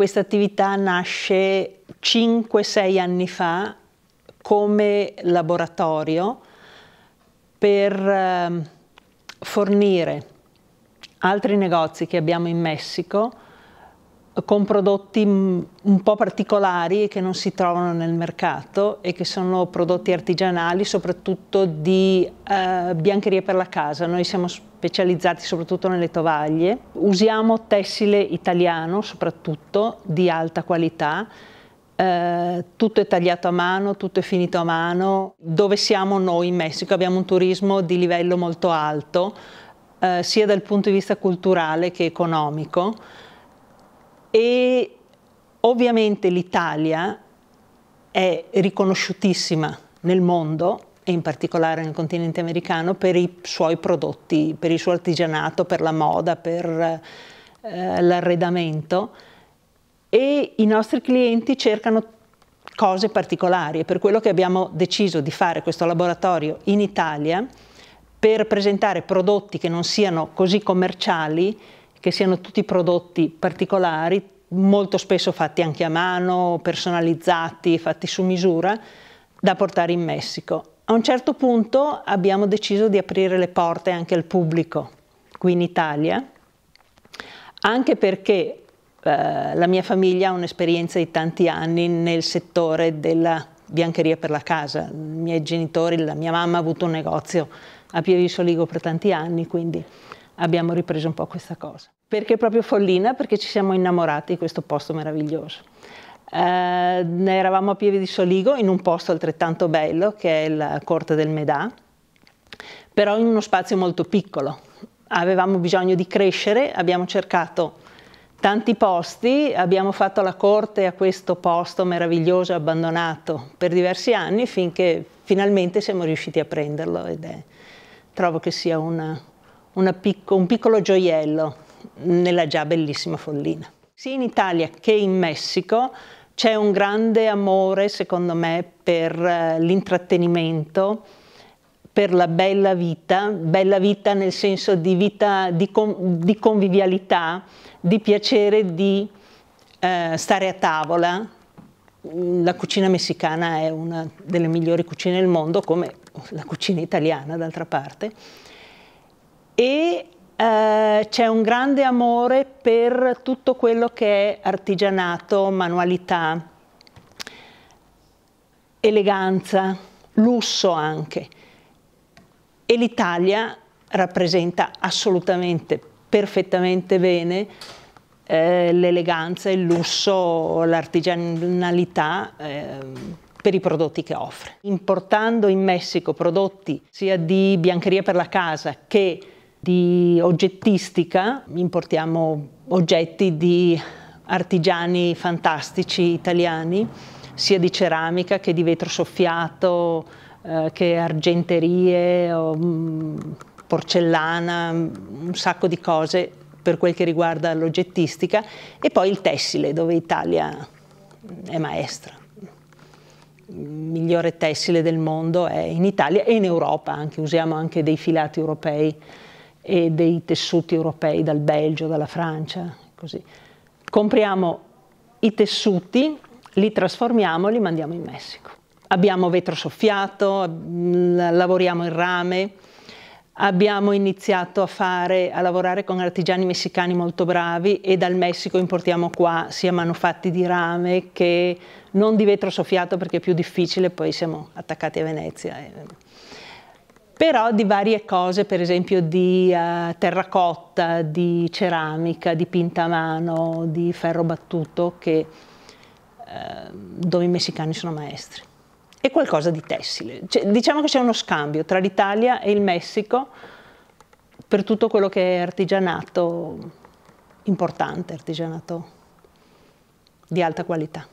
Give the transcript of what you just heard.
Questa attività nasce 5-6 anni fa come laboratorio per ehm, fornire altri negozi che abbiamo in Messico con prodotti mm, un po' particolari che non si trovano nel mercato e che sono prodotti artigianali, soprattutto di eh, biancheria per la casa. Noi siamo specializzati soprattutto nelle tovaglie. Usiamo tessile italiano, soprattutto di alta qualità. Eh, tutto è tagliato a mano, tutto è finito a mano. Dove siamo noi in Messico? Abbiamo un turismo di livello molto alto, eh, sia dal punto di vista culturale che economico e ovviamente l'Italia è riconosciutissima nel mondo e in particolare nel continente americano per i suoi prodotti, per il suo artigianato, per la moda, per eh, l'arredamento e i nostri clienti cercano cose particolari e per quello che abbiamo deciso di fare questo laboratorio in Italia per presentare prodotti che non siano così commerciali che siano tutti prodotti particolari, molto spesso fatti anche a mano, personalizzati, fatti su misura, da portare in Messico. A un certo punto abbiamo deciso di aprire le porte anche al pubblico qui in Italia, anche perché eh, la mia famiglia ha un'esperienza di tanti anni nel settore della biancheria per la casa. I miei genitori, la mia mamma ha avuto un negozio a Pieve di Soligo per tanti anni, quindi abbiamo ripreso un po' questa cosa. Perché proprio Follina? Perché ci siamo innamorati di questo posto meraviglioso. Eh, eravamo a Pieve di Soligo in un posto altrettanto bello che è la Corte del Medà, però in uno spazio molto piccolo. Avevamo bisogno di crescere, abbiamo cercato tanti posti, abbiamo fatto la corte a questo posto meraviglioso abbandonato per diversi anni finché finalmente siamo riusciti a prenderlo ed è, trovo che sia una, picco, un piccolo gioiello nella già bellissima follina. Sia in Italia che in Messico c'è un grande amore, secondo me, per eh, l'intrattenimento, per la bella vita, bella vita nel senso di vita di, di convivialità, di piacere di eh, stare a tavola. La cucina messicana è una delle migliori cucine del mondo, come la cucina italiana d'altra parte e eh, c'è un grande amore per tutto quello che è artigianato, manualità, eleganza, lusso anche. E l'Italia rappresenta assolutamente, perfettamente bene eh, l'eleganza, il lusso, l'artigianalità eh, per i prodotti che offre. Importando in Messico prodotti sia di biancheria per la casa che di oggettistica, importiamo oggetti di artigiani fantastici italiani, sia di ceramica che di vetro soffiato, eh, che argenterie, o, mh, mm, porcellana, mm, un sacco di cose per quel che riguarda l'oggettistica e poi il tessile dove Italia mm, è maestra. Il migliore tessile del mondo è in Italia e in Europa anche, usiamo anche dei filati europei e dei tessuti europei dal Belgio, dalla Francia, così. Compriamo i tessuti, li trasformiamo e li mandiamo in Messico. Abbiamo vetro soffiato, lavoriamo in rame, abbiamo iniziato a, fare, a lavorare con artigiani messicani molto bravi e dal Messico importiamo qua sia manufatti di rame che non di vetro soffiato perché è più difficile, poi siamo attaccati a Venezia però di varie cose, per esempio di uh, terracotta, di ceramica, di pintamano, di ferro battuto, che, uh, dove i messicani sono maestri, e qualcosa di tessile. Cioè, diciamo che c'è uno scambio tra l'Italia e il Messico per tutto quello che è artigianato importante, artigianato di alta qualità.